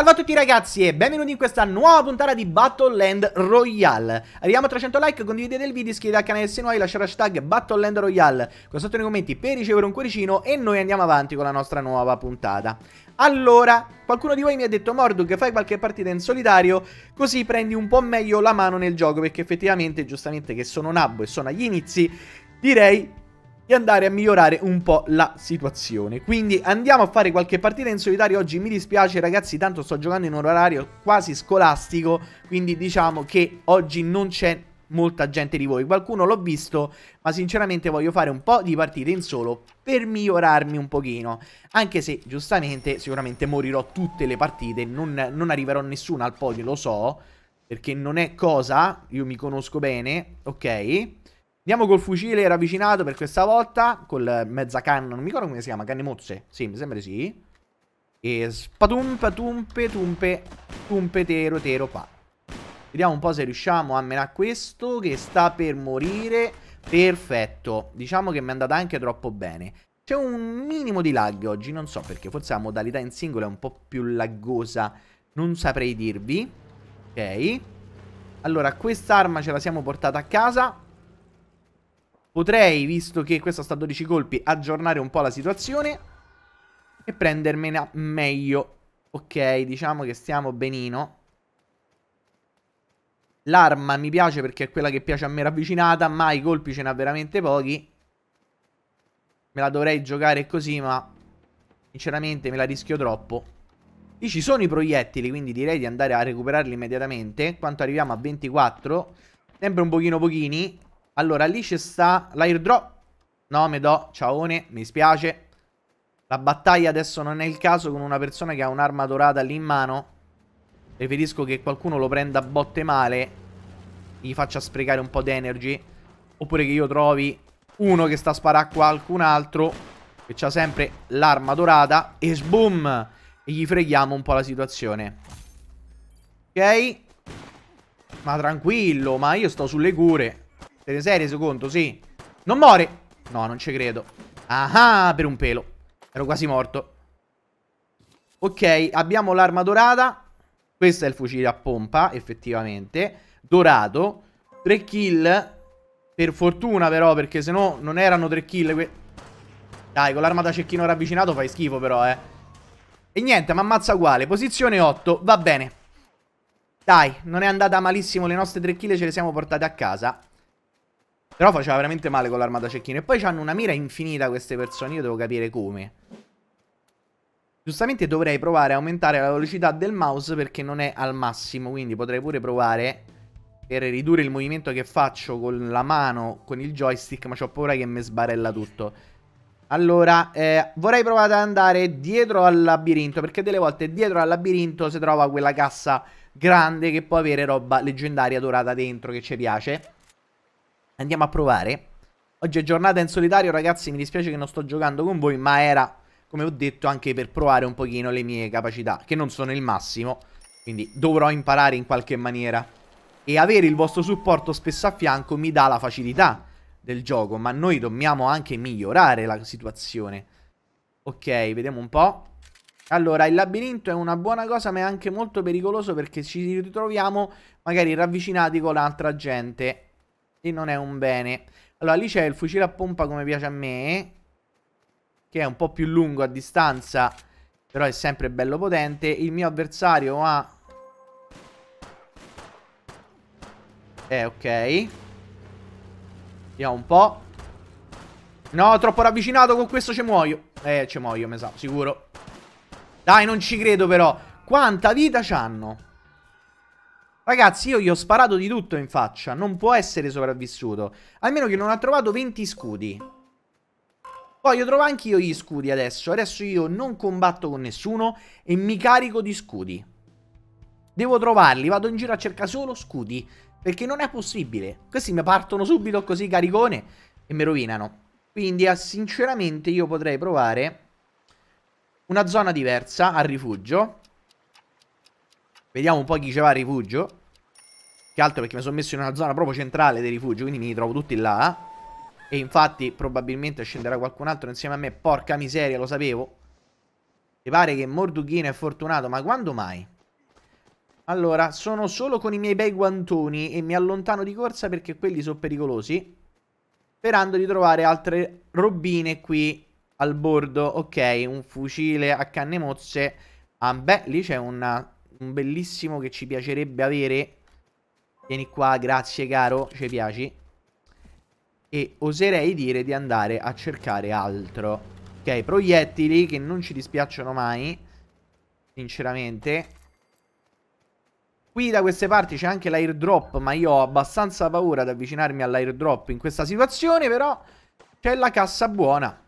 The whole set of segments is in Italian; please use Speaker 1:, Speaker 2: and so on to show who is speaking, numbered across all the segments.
Speaker 1: Salve a tutti ragazzi e benvenuti in questa nuova puntata di Battle Land Royale Arriviamo a 300 like, condividete il video, iscrivetevi al canale se nuovi, lasciate hashtag Land Royale Qua sotto nei commenti per ricevere un cuoricino e noi andiamo avanti con la nostra nuova puntata allora, qualcuno di voi mi ha detto Morduk fai qualche partita in solitario Così prendi un po' meglio la mano nel gioco Perché effettivamente, giustamente che sono nabbo e sono agli inizi Direi e andare a migliorare un po' la situazione. Quindi andiamo a fare qualche partita in solitario oggi, mi dispiace ragazzi, tanto sto giocando in un orario quasi scolastico, quindi diciamo che oggi non c'è molta gente di voi. Qualcuno l'ho visto, ma sinceramente voglio fare un po' di partite in solo per migliorarmi un pochino. Anche se, giustamente, sicuramente morirò tutte le partite, non, non arriverò nessuna al podio, lo so, perché non è cosa, io mi conosco bene, ok? Andiamo col fucile ravvicinato per questa volta. Col mezza canna, non mi ricordo come si chiama, canne mozze. Sì, mi sembra di sì. E spatum, patumpe, tumpe, tumpe, tero, tero, pa. Vediamo un po' se riusciamo a menare questo che sta per morire. Perfetto. Diciamo che mi è andata anche troppo bene. C'è un minimo di lag oggi, non so perché. Forse la modalità in singolo è un po' più laggosa. Non saprei dirvi. Ok. Allora, quest'arma ce la siamo portata a casa. Potrei, visto che questo sta a 12 colpi, aggiornare un po' la situazione e prendermela meglio. Ok, diciamo che stiamo benino. L'arma mi piace perché è quella che piace a me ravvicinata, ma i colpi ce n'ha veramente pochi. Me la dovrei giocare così, ma sinceramente me la rischio troppo. Lì ci sono i proiettili, quindi direi di andare a recuperarli immediatamente. Quanto arriviamo a 24, sempre un pochino pochini. Allora, lì c'è sta l'airdrop. No, me do, ciaone, mi spiace. La battaglia adesso non è il caso con una persona che ha un'arma dorata lì in mano. Preferisco che qualcuno lo prenda a botte male, gli faccia sprecare un po' di energy. Oppure che io trovi uno che sta a sparare a qualcun altro, che ha sempre l'arma dorata, e sboom! E gli freghiamo un po' la situazione. Ok? Ma tranquillo, ma io sto sulle cure. Te ne sei Sì. Non muore. No, non ci credo. Ah, ah, per un pelo. Ero quasi morto. Ok, abbiamo l'arma dorata. Questo è il fucile a pompa, effettivamente. Dorato. 3 kill. Per fortuna però, perché se no non erano 3 kill. Dai, con l'arma da cecchino ravvicinato fai schifo però, eh. E niente, ma ammazza uguale. Posizione 8, va bene. Dai, non è andata malissimo, le nostre 3 kill ce le siamo portate a casa. Però faceva veramente male con l'armata cecchino. E poi hanno una mira infinita queste persone, io devo capire come. Giustamente dovrei provare a aumentare la velocità del mouse perché non è al massimo, quindi potrei pure provare per ridurre il movimento che faccio con la mano, con il joystick, ma ho paura che mi sbarella tutto. Allora, eh, vorrei provare ad andare dietro al labirinto, perché delle volte dietro al labirinto si trova quella cassa grande che può avere roba leggendaria dorata dentro che ci piace. Andiamo a provare. Oggi è giornata in solitario, ragazzi, mi dispiace che non sto giocando con voi, ma era, come ho detto, anche per provare un pochino le mie capacità, che non sono il massimo, quindi dovrò imparare in qualche maniera. E avere il vostro supporto spesso a fianco mi dà la facilità del gioco, ma noi dobbiamo anche migliorare la situazione. Ok, vediamo un po'. Allora, il labirinto è una buona cosa, ma è anche molto pericoloso perché ci ritroviamo magari ravvicinati con altra gente. E non è un bene. Allora, lì c'è il fucile a pompa come piace a me. Che è un po' più lungo a distanza. Però è sempre bello potente. Il mio avversario ha... Eh, ok. Vediamo un po'. No, troppo ravvicinato. Con questo ci muoio. Eh, ci muoio, mi sa. Sicuro. Dai, non ci credo però. Quanta vita c'hanno? Ragazzi, io gli ho sparato di tutto in faccia. Non può essere sopravvissuto. Almeno che non ha trovato 20 scudi. Voglio trovare io gli scudi adesso. Adesso io non combatto con nessuno e mi carico di scudi. Devo trovarli. Vado in giro a cercare solo scudi. Perché non è possibile. Questi mi partono subito così caricone e mi rovinano. Quindi, ah, sinceramente, io potrei provare una zona diversa al rifugio. Vediamo un po' chi ci va a rifugio. Che altro perché mi sono messo in una zona proprio centrale dei rifugi, quindi mi trovo tutti là. E infatti probabilmente scenderà qualcun altro insieme a me. Porca miseria, lo sapevo. Mi pare che Mordughino è fortunato, ma quando mai? Allora, sono solo con i miei bei guantoni e mi allontano di corsa perché quelli sono pericolosi. Sperando di trovare altre robine qui al bordo. Ok, un fucile a canne mozze. Ah beh, lì c'è una un bellissimo che ci piacerebbe avere. Vieni qua, grazie caro, ci piaci. E oserei dire di andare a cercare altro. Ok, proiettili che non ci dispiacciono mai, sinceramente. Qui da queste parti c'è anche l'airdrop, ma io ho abbastanza paura ad avvicinarmi all'airdrop in questa situazione, però c'è la cassa buona.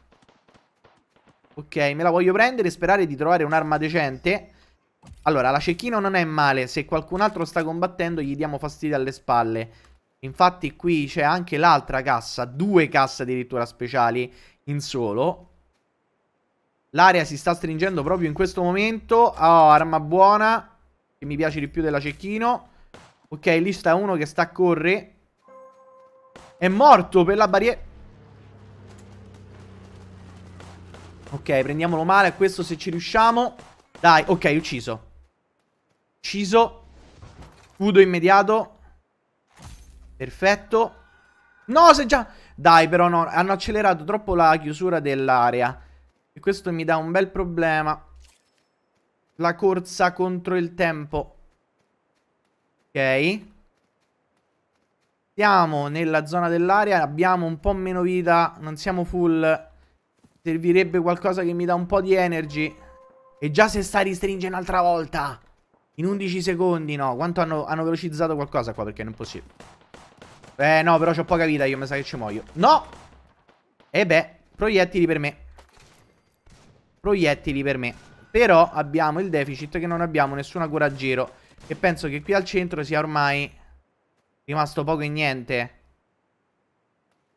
Speaker 1: Ok, me la voglio prendere e sperare di trovare un'arma decente. Allora, la cecchina non è male. Se qualcun altro sta combattendo, gli diamo fastidio alle spalle. Infatti qui c'è anche l'altra cassa. Due casse addirittura speciali in solo. L'area si sta stringendo proprio in questo momento. Oh, arma buona. Che mi piace di più della cecchino. Ok, lì sta uno che sta a correre. È morto per la barriera... Ok, prendiamolo male a questo se ci riusciamo. Dai, ok, ucciso. Ucciso. Scudo immediato. Perfetto. No, se già... Dai, però no, hanno accelerato troppo la chiusura dell'area. E questo mi dà un bel problema. La corsa contro il tempo. Ok. Siamo nella zona dell'area, abbiamo un po' meno vita, non siamo full. Servirebbe qualcosa che mi dà un po' di energy. E già se sta ristringe un'altra volta. In 11 secondi, no. Quanto hanno, hanno velocizzato qualcosa qua perché non è possibile. Eh, no, però ho poca vita io, mi sa che ci muoio. No! E beh, proiettili per me. Proiettili per me. Però abbiamo il deficit che non abbiamo nessuna cura a giro. E penso che qui al centro sia ormai rimasto poco e niente.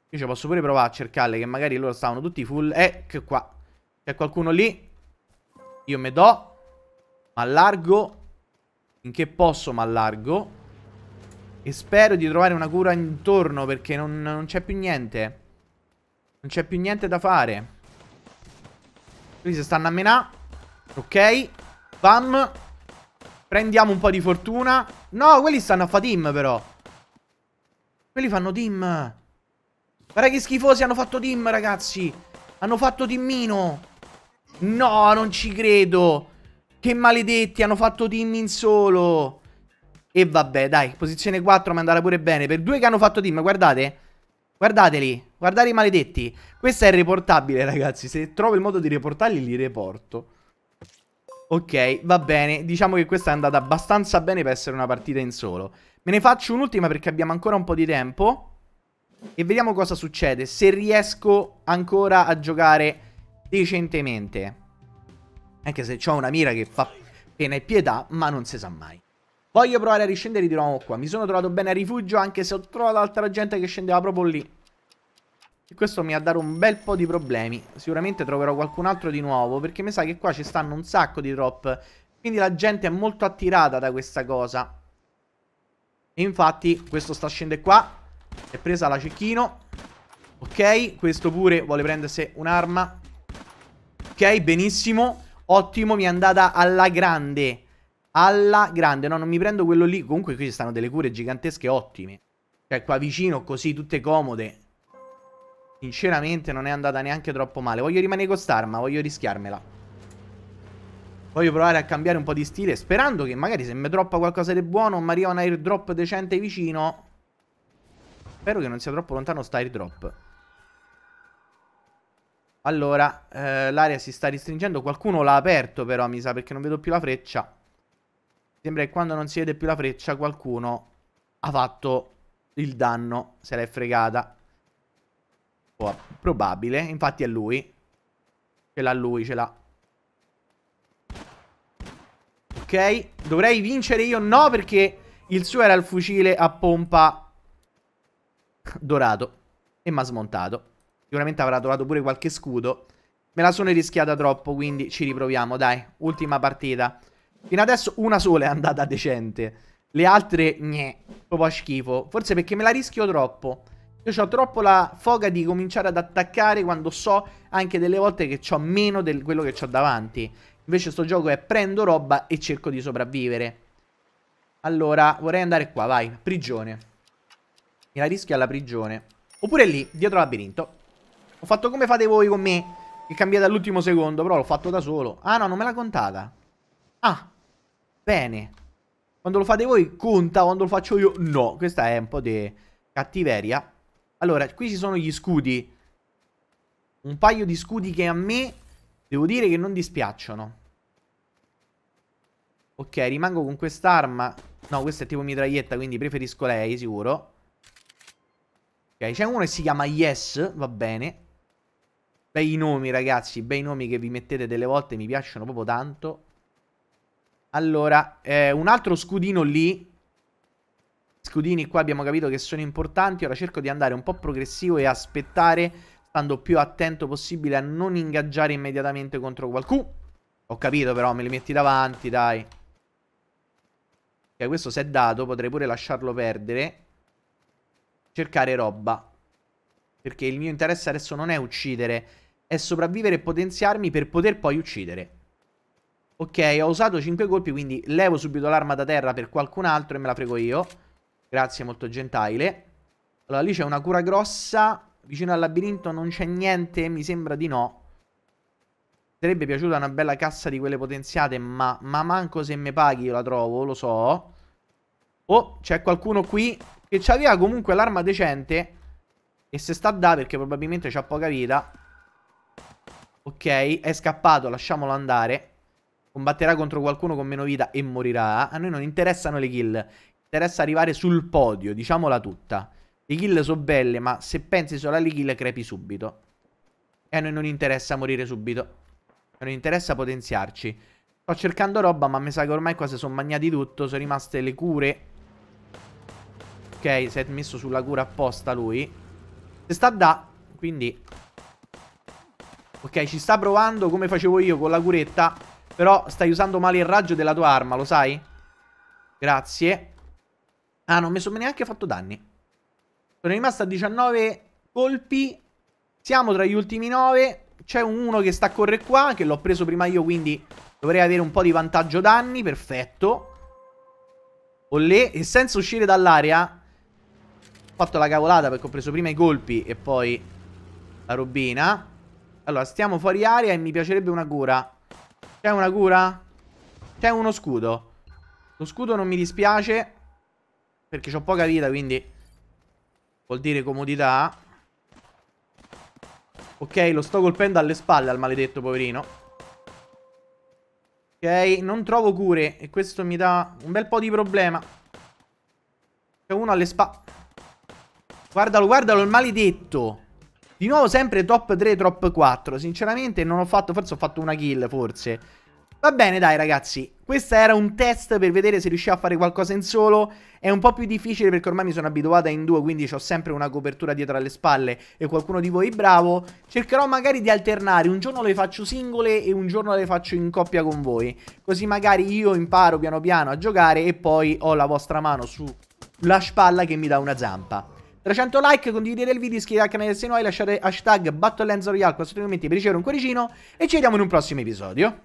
Speaker 1: Io ci posso pure provare a cercarle, che magari loro stavano tutti full. Ecco qua. C'è qualcuno lì? Io me do. allargo. Finché posso ma allargo. E spero di trovare una cura intorno perché non, non c'è più niente. Non c'è più niente da fare. Qui si stanno a menà. Ok. Bam. Prendiamo un po' di fortuna. No, quelli stanno a fa team però. Quelli fanno team. Guarda che schifosi hanno fatto team, ragazzi. Hanno fatto timmino. No, non ci credo. Che maledetti, hanno fatto team in solo. E vabbè, dai, posizione 4 mi è andata pure bene. Per due che hanno fatto team, guardate. Guardateli, guardate i maledetti. Questa è riportabile, ragazzi. Se trovo il modo di riportarli, li riporto. Ok, va bene. Diciamo che questa è andata abbastanza bene per essere una partita in solo. Me ne faccio un'ultima perché abbiamo ancora un po' di tempo. E vediamo cosa succede. Se riesco ancora a giocare decentemente. Anche se ho una mira che fa pena e pietà, ma non si sa mai. Voglio provare a riscendere di nuovo qua. Mi sono trovato bene a rifugio, anche se ho trovato altra gente che scendeva proprio lì. E questo mi ha dato un bel po' di problemi. Sicuramente troverò qualcun altro di nuovo, perché mi sa che qua ci stanno un sacco di drop. Quindi la gente è molto attirata da questa cosa. E infatti, questo sta scendendo qua. È presa la cecchino. Ok, questo pure vuole prendersi un'arma. Ok, benissimo. Ottimo, mi è andata alla grande. Alla grande. No, non mi prendo quello lì. Comunque qui ci stanno delle cure gigantesche ottime. Cioè, qua vicino, così, tutte comode. Sinceramente non è andata neanche troppo male. Voglio rimanere con quest'arma, voglio rischiarmela. Voglio provare a cambiare un po' di stile, sperando che magari se mi droppa qualcosa di buono, mi arriva un airdrop decente vicino. Spero che non sia troppo lontano sta airdrop. Allora, eh, l'area si sta ristringendo. Qualcuno l'ha aperto però, mi sa, perché non vedo più la freccia. Sembra che quando non si vede più la freccia qualcuno ha fatto il danno, se l'è fregata. Oh, probabile, infatti è lui. Ce l'ha lui, ce l'ha. Ok, dovrei vincere io? No, perché il suo era il fucile a pompa dorato e mi ha smontato. Sicuramente avrà trovato pure qualche scudo. Me la sono rischiata troppo, quindi ci riproviamo, dai. Ultima partita. Fino adesso una sola è andata decente. Le altre, gne, proprio a schifo. Forse perché me la rischio troppo. Io ho troppo la foga di cominciare ad attaccare quando so anche delle volte che ho meno di quello che ho davanti. Invece sto gioco è prendo roba e cerco di sopravvivere. Allora, vorrei andare qua, vai. Prigione. Me la rischio alla prigione. Oppure lì, dietro labirinto. Ho fatto come fate voi con me, che cambiate all'ultimo secondo, però l'ho fatto da solo. Ah no, non me l'ha contata. Ah, bene. Quando lo fate voi conta, quando lo faccio io no. Questa è un po' di cattiveria. Allora, qui ci sono gli scudi. Un paio di scudi che a me, devo dire che non dispiacciono. Ok, rimango con quest'arma. No, questa è tipo mitraglietta, quindi preferisco lei, sicuro. Ok, c'è uno che si chiama Yes, va bene. Bei nomi, ragazzi, bei nomi che vi mettete delle volte, mi piacciono proprio tanto. Allora, eh, un altro scudino lì. Scudini qua abbiamo capito che sono importanti, ora cerco di andare un po' progressivo e aspettare, stando più attento possibile a non ingaggiare immediatamente contro qualcuno. Ho capito però, me li metti davanti, dai. Ok, cioè, questo se è dato, potrei pure lasciarlo perdere. Cercare roba. Perché il mio interesse adesso non è uccidere, è sopravvivere e potenziarmi per poter poi uccidere. Ok, ho usato 5 colpi, quindi levo subito l'arma da terra per qualcun altro e me la frego io. Grazie, molto gentile. Allora, lì c'è una cura grossa. Vicino al labirinto non c'è niente, mi sembra di no. Sarebbe piaciuta una bella cassa di quelle potenziate, ma, ma manco se me paghi io la trovo, lo so. Oh, c'è qualcuno qui che aveva comunque l'arma decente. E se sta da perché probabilmente c'ha poca vita. Ok, è scappato, lasciamolo andare. Combatterà contro qualcuno con meno vita e morirà. A noi non interessano le kill. Interessa arrivare sul podio, diciamola tutta. Le kill sono belle, ma se pensi solo alle kill crepi subito. E a noi non interessa morire subito. Non interessa potenziarci. Sto cercando roba, ma mi sa che ormai qua si sono magnati tutto. Sono rimaste le cure. Ok, si è messo sulla cura apposta lui. Se sta da, quindi Ok, ci sta provando come facevo io con la curetta. Però stai usando male il raggio della tua arma, lo sai? Grazie. Ah, non mi sono neanche fatto danni. Sono rimasto a 19 colpi. Siamo tra gli ultimi 9. C'è uno che sta a correre qua, che l'ho preso prima io, quindi dovrei avere un po' di vantaggio danni. Perfetto. Olle, e senza uscire dall'area... Ho fatto la cavolata perché ho preso prima i colpi e poi la robina. Allora, stiamo fuori aria e mi piacerebbe una cura. C'è una cura? C'è uno scudo. Lo scudo non mi dispiace. Perché ho poca vita, quindi... Vuol dire comodità. Ok, lo sto colpendo alle spalle al maledetto poverino. Ok, non trovo cure. E questo mi dà un bel po' di problema. C'è uno alle spalle. Guardalo, guardalo, il maledetto. Di nuovo sempre top 3, top 4. Sinceramente non ho fatto, forse ho fatto una kill, forse. Va bene dai ragazzi, questo era un test per vedere se riuscivo a fare qualcosa in solo, è un po' più difficile perché ormai mi sono abituata in due, quindi ho sempre una copertura dietro alle spalle e qualcuno di voi bravo, cercherò magari di alternare, un giorno le faccio singole e un giorno le faccio in coppia con voi, così magari io imparo piano piano a giocare e poi ho la vostra mano sulla spalla che mi dà una zampa. 300 like, condividete il video, iscrivetevi al canale se no e lasciate hashtag BattleLens Royale qua sotto nei commenti per ricevere un cuoricino e ci vediamo in un prossimo episodio.